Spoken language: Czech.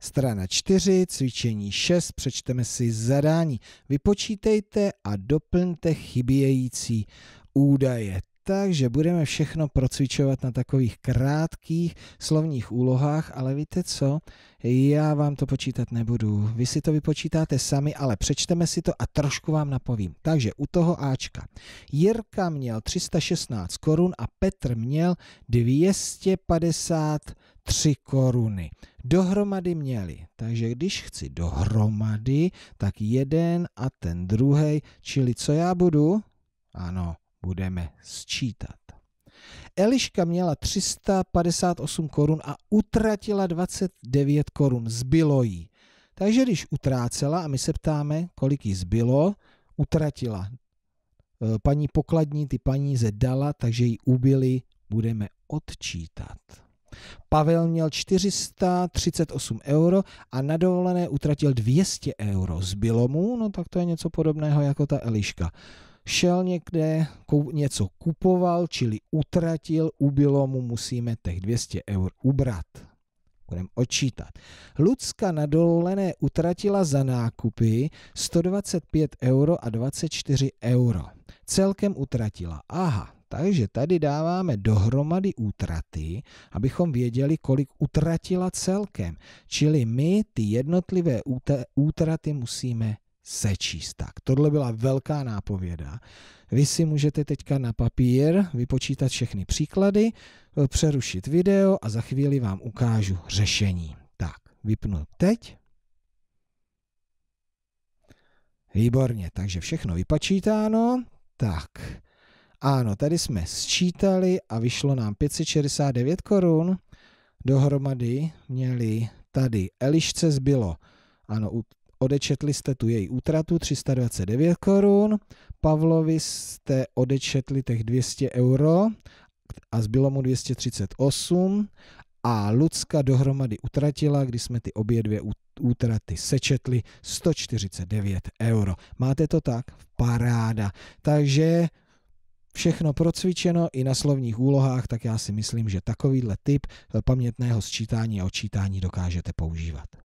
Strana 4, cvičení 6, přečteme si zadání. Vypočítejte a doplňte chybějící údaje. Takže budeme všechno procvičovat na takových krátkých slovních úlohách, ale víte co? Já vám to počítat nebudu. Vy si to vypočítáte sami, ale přečteme si to a trošku vám napovím. Takže u toho Ačka. Jirka měl 316 korun a Petr měl 250 korun 3 koruny. Dohromady měli, takže když chci dohromady, tak jeden a ten druhý, čili co já budu? Ano, budeme sčítat. Eliška měla 358 korun a utratila 29 korun, zbylo jí. Takže když utrácela, a my se ptáme, kolik jí zbylo, utratila. E, paní pokladní ty paníze dala, takže jí ubili, budeme odčítat. Pavel měl 438 euro a na dovolené utratil 200 euro. Zbylo mu, no tak to je něco podobného jako ta Eliška. Šel někde, kou, něco kupoval, čili utratil, ubylo mu, musíme těch 200 eur ubrat. Budeme odčítat. Lucka na dovolené utratila za nákupy 125 euro a 24 euro. Celkem utratila, aha, takže tady dáváme dohromady útraty, abychom věděli, kolik utratila celkem. Čili my ty jednotlivé útraty musíme sečíst. Tak, tohle byla velká nápověda. Vy si můžete teďka na papír vypočítat všechny příklady, eh, přerušit video a za chvíli vám ukážu řešení. Tak, vypnu teď. Výborně, takže všechno vypočítáno. Tak, ano, tady jsme sčítali a vyšlo nám 569 korun. Dohromady měli tady Elišce zbylo. Ano, odečetli jste tu její útratu 329 korun, Pavlovi jste odečetli těch 200 euro a zbylo mu 238 a Lucka dohromady utratila, když jsme ty obě dvě útraty sečetli 149 euro. Máte to tak? Paráda. Takže všechno procvičeno i na slovních úlohách, tak já si myslím, že takovýhle typ pamětného sčítání a odčítání dokážete používat.